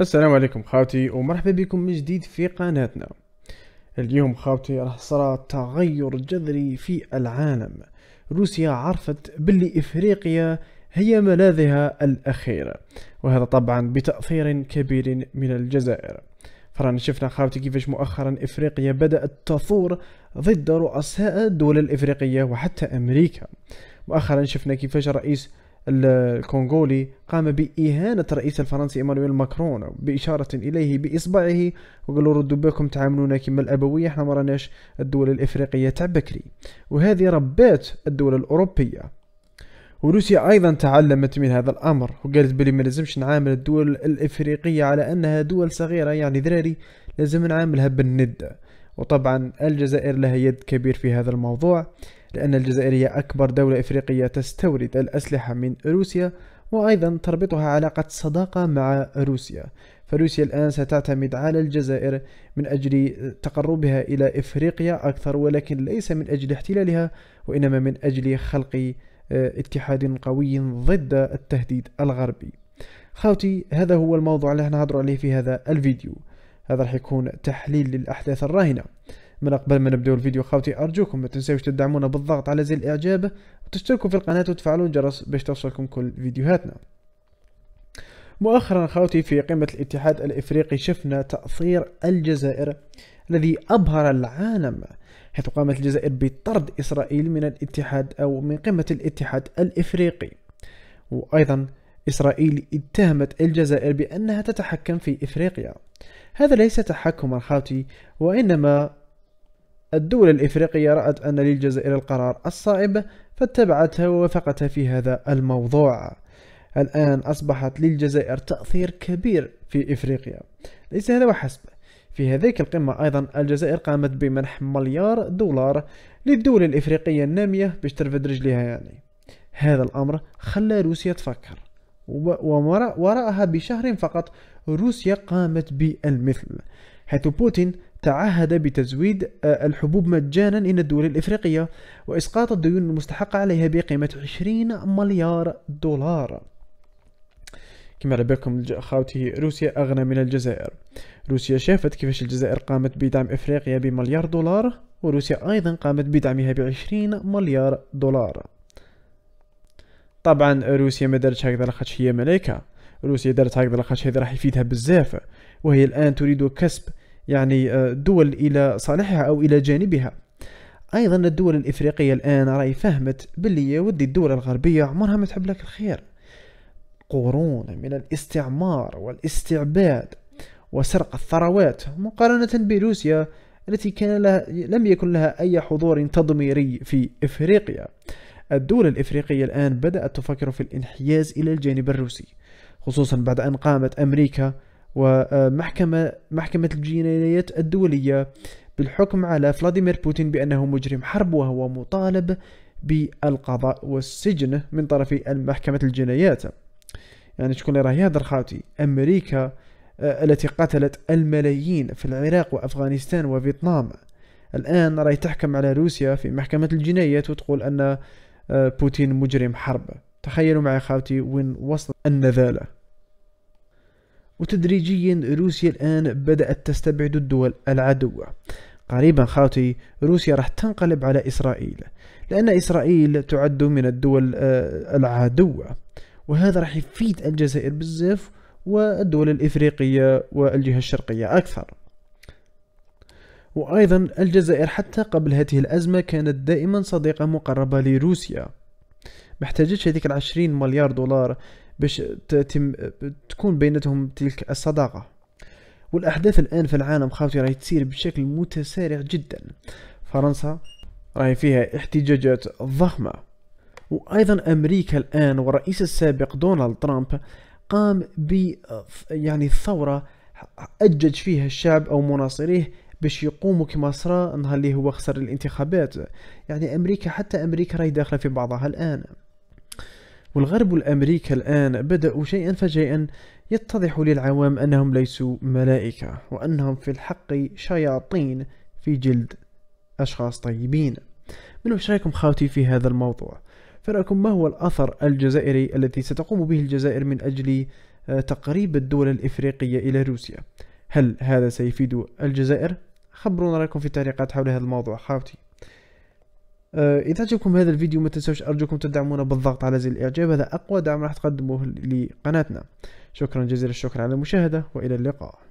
السلام عليكم خاوتي ومرحبا بكم من جديد في قناتنا اليوم خاوتي راح صرا تغير جذري في العالم روسيا عرفت باللي افريقيا هي ملاذها الاخير وهذا طبعا بتاثير كبير من الجزائر فرانا شفنا خاوتي كيفاش مؤخرا افريقيا بدات تثور ضد رؤساء الدول الافريقيه وحتى امريكا مؤخرا شفنا كيفاش رئيس الكونغولي قام بإهانة الرئيس الفرنسي إيمانويل ماكرون بإشارة إليه بإصبعه وقال له ردوا بالكم تعاملونا كما الأبوية احنا ما راناش الدول الإفريقية تاع بكري وهذه ربات الدول الأوروبية وروسيا أيضا تعلمت من هذا الأمر وقالت بلي ما لازمش نعامل الدول الإفريقية على أنها دول صغيرة يعني ذراري لازم نعاملها بالند وطبعا الجزائر لها يد كبير في هذا الموضوع لأن الجزائر هي أكبر دولة إفريقية تستورد الأسلحة من روسيا وأيضا تربطها علاقة صداقة مع روسيا فروسيا الآن ستعتمد على الجزائر من أجل تقربها إلى إفريقيا أكثر ولكن ليس من أجل احتلالها وإنما من أجل خلق آه، اتحاد قوي ضد التهديد الغربي خاوتي هذا هو الموضوع اللي احنا عليه في هذا الفيديو هذا راح يكون تحليل للأحداث الراهنة من قبل ما نبدأ الفيديو خاوتي أرجوكم ما تنساوش تدعمونا بالضغط على زر الإعجاب وتشتركوا في القناة وتفعلوا الجرس باش توصلكم كل فيديوهاتنا مؤخرا خاوتي في قمة الاتحاد الإفريقي شفنا تأثير الجزائر الذي أبهر العالم حيث قامت الجزائر بطرد إسرائيل من الاتحاد أو من قمة الاتحاد الإفريقي وأيضا إسرائيل اتهمت الجزائر بأنها تتحكم في إفريقيا هذا ليس تحكما خاطئ وإنما الدول الإفريقية رأت أن للجزائر القرار الصائب فاتبعتها ووافقتها في هذا الموضوع الآن أصبحت للجزائر تأثير كبير في إفريقيا ليس هذا وحسب في هذيك القمة أيضا الجزائر قامت بمنح مليار دولار للدول الإفريقية النامية باش ترفد رجليها يعني هذا الأمر خلى روسيا تفكر وراءها بشهر فقط روسيا قامت بالمثل حيث بوتين تعهد بتزويد آه، الحبوب مجانا إلى الدول الإفريقية وإسقاط الديون المستحقة عليها بقيمة 20 مليار دولار كما على بالكم خاوتي روسيا أغنى من الجزائر روسيا شافت كيفاش الجزائر قامت بدعم إفريقيا بمليار دولار وروسيا أيضا قامت بدعمها بعشرين مليار دولار طبعا روسيا ما دارتش هكذا لاخاطش هي ملايكه روسيا دارت هكذا لاخاطش هذا راح يفيدها بزاف وهي الان تريد كسب يعني آه، دول الى صالحها او الى جانبها ايضا الدول الافريقيه الان راهي فهمت باللي يا ودي الدول الغربيه عمرها ما تحب لك الخير قرون من الاستعمار والاستعباد وسرق الثروات مقارنه بروسيا التي كان لها لم يكن لها اي حضور تضميري في افريقيا الدول الإفريقية الآن بدأت تفكر في الانحياز إلى الجانب الروسي خصوصا بعد أن قامت أمريكا ومحكمة محكمة الجنايات الدولية بالحكم على فلاديمير بوتين بأنه مجرم حرب وهو مطالب بالقضاء والسجن من طرف محكمة الجنايات يعني شكون اللي راه يهضر خاوتي أمريكا آه، التي قتلت الملايين في العراق وأفغانستان وفيتنام الآن راهي تحكم على روسيا في محكمة الجنايات وتقول أن آه، بوتين مجرم حرب تخيلوا معي خاوتي وين وصل النذالة وتدريجيا روسيا الآن بدأت تستبعد الدول العدوة قريبا خاوتي روسيا راح تنقلب على إسرائيل لأن إسرائيل تعد من الدول آه، العدوة وهذا راح يفيد الجزائر بزاف والدول الإفريقية والجهة الشرقية أكثر وأيضا الجزائر حتى قبل هذه الأزمة كانت دائما صديقة مقربة لروسيا محتاجتش هذيك العشرين مليار دولار باش تتم تكون بينتهم تلك الصداقة والأحداث الآن في العالم خاوتي راهي تسير بشكل متسارع جدا فرنسا راهي فيها احتجاجات ضخمة وأيضا أمريكا الآن والرئيس السابق دونالد ترامب قام ب يعني ثورة أجج فيها الشعب أو مناصريه باش يقوموا كما صرا نهار اللي هو خسر الانتخابات يعني امريكا حتى امريكا راهي داخله في بعضها الان والغرب والامريكا الان بداوا شيئا فشيئا يتضح للعوام انهم ليسوا ملائكه وانهم في الحق شياطين في جلد اشخاص طيبين من وش رايكم خاوتي في هذا الموضوع فرايكم ما هو الاثر الجزائري الذي ستقوم به الجزائر من اجل آه، تقريب الدول الافريقيه الى روسيا هل هذا سيفيد الجزائر خبرونا رايكم في التعليقات حول هذا الموضوع حبايبتي آه، اذا عجبكم هذا الفيديو ما تنسوش ارجوكم تدعمونا بالضغط على زر الاعجاب هذا اقوى دعم راح تقدموه لقناتنا شكرا جزيلا الشكر على المشاهده والى اللقاء